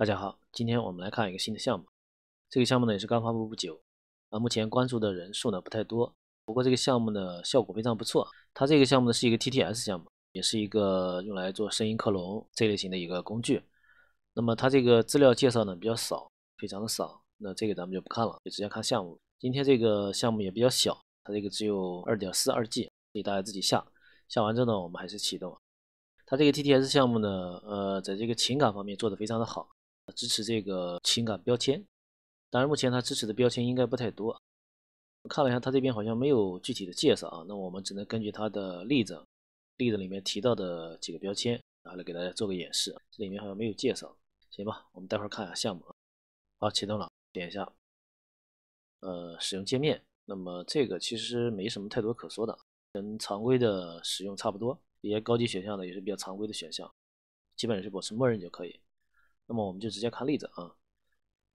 大家好，今天我们来看一个新的项目。这个项目呢也是刚发布不久，啊，目前关注的人数呢不太多。不过这个项目呢效果非常不错。它这个项目呢是一个 TTS 项目，也是一个用来做声音克隆这类型的一个工具。那么它这个资料介绍呢比较少，非常的少。那这个咱们就不看了，就直接看项目。今天这个项目也比较小，它这个只有二点四二 G，所以大家自己下。下完之后呢，我们还是启动它这个 TTS 项目呢，呃，在这个情感方面做的非常的好。支持这个情感标签，当然目前它支持的标签应该不太多。我看了一下，它这边好像没有具体的介绍啊，那我们只能根据它的例子，例子里面提到的几个标签，然后来给大家做个演示。这里面好像没有介绍，行吧？我们待会儿看一下项目啊。好，启动了，点一下，呃，使用界面。那么这个其实没什么太多可说的，跟常规的使用差不多。一些高级选项呢，也是比较常规的选项，基本是保持默认就可以。那么我们就直接看例子啊，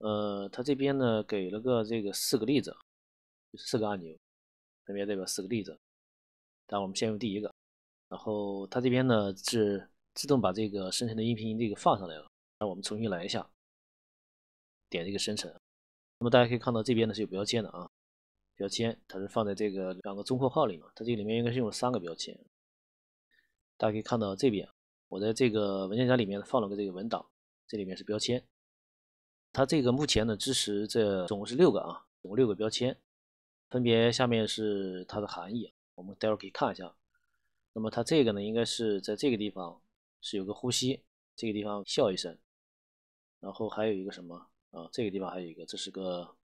呃，他这边呢给了个这个四个例子，就是四个按钮，分别代表四个例子。但我们先用第一个，然后他这边呢是自动把这个生成的音频这个放上来了。那我们重新来一下，点这个生成。那么大家可以看到这边呢是有标签的啊，标签它是放在这个两个中括号里嘛，它这里面应该是用了三个标签。大家可以看到这边，我在这个文件夹里面放了个这个文档。这里面是标签，它这个目前呢支持这总共是六个啊，总共六个标签，分别下面是它的含义，我们待会儿可以看一下。那么它这个呢，应该是在这个地方是有个呼吸，这个地方笑一声，然后还有一个什么啊？这个地方还有一个，这是个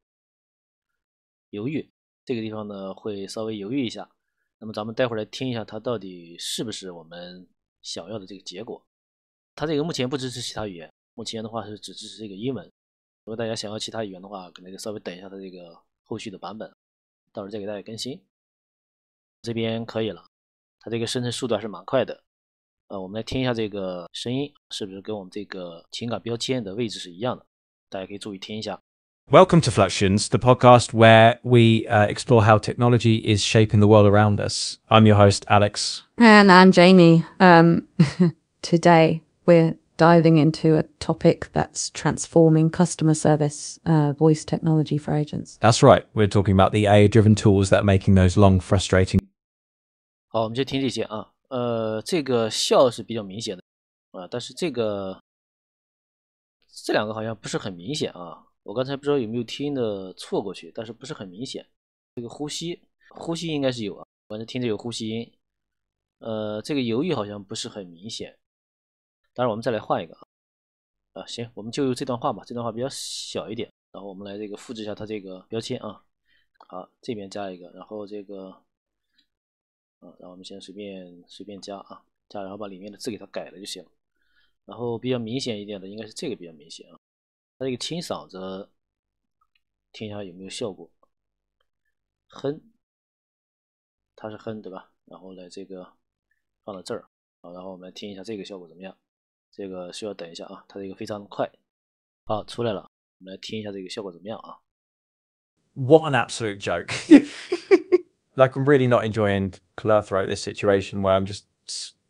犹豫，这个地方呢会稍微犹豫一下。那么咱们待会儿来听一下，它到底是不是我们想要的这个结果？它这个目前不支持其他语言。目前的话是只支持这个英文，如果大家想要其他语言的话，可能就稍微等一下它这个后续的版本，到时候再给大家更新。这边可以了，它这个生成速度还是蛮快的。呃，我们来听一下这个声音，是不是跟我们这个情感标签的位置是一样的？大家可以注意听一下。Welcome to Fluxions, the podcast where we uh, explore how technology is shaping the world around us. I'm your host, Alex. And I'm Jamie. Um, today, we're diving into a topic that's transforming customer service uh, voice technology for agents. That's right. We're talking about the AI driven tools that are making those long, frustrating. 好，我们就听这些啊。呃，这个笑是比较明显的啊，但是这个这两个好像不是很明显啊。我刚才不知道有没有听的错过去，但是不是很明显。这个呼吸，呼吸应该是有啊，反正听着有呼吸音。呃，这个犹豫好像不是很明显。当然，我们再来换一个啊！啊，行，我们就用这段话吧。这段话比较小一点，然后我们来这个复制一下它这个标签啊。好，这边加一个，然后这个，啊，然后我们先随便随便加啊，加，然后把里面的字给它改了就行然后比较明显一点的，应该是这个比较明显啊。它这个清嗓子，听一下有没有效果？哼，它是哼，对吧？然后来这个放到这儿，好，然后我们来听一下这个效果怎么样？这个需要等一下啊，它这个非常快。好，出来了，我们来听一下这个效果怎么样啊？What an absolute joke! like I'm really not enjoying Clerthroat this situation where I'm just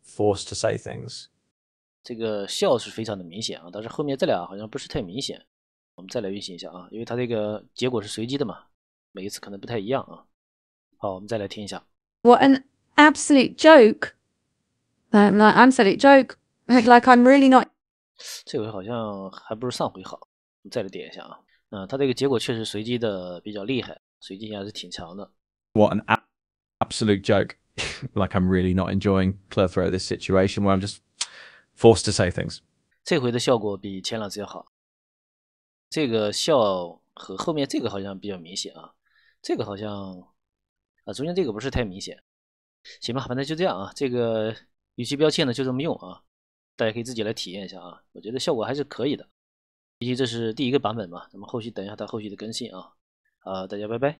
forced to say things. 这个笑是非常的明显啊，但是后面这俩好像不是太明显。我们再来运行一下啊，因为它这个结果是随机的嘛，每一次可能不太一样啊。好，我们再来听一下。What an absolute joke! I'm like, absolute joke. like really I'm not。这回好像还不如上回好，再来点一下啊。嗯，他这个结果确实随机的比较厉害，随机性还是挺强的。What an absolute joke! Like I'm really not enjoying c l a v e t h r o this situation where I'm just forced to say things. 这回的效果比前两次要好。这个笑和后面这个好像比较明显啊。这个好像啊，中间这个不是太明显。行吧，反正就这样啊。这个语气标签呢就这么用啊。大家可以自己来体验一下啊，我觉得效果还是可以的。毕竟这是第一个版本嘛，咱们后续等一下它后续的更新啊。啊，大家拜拜。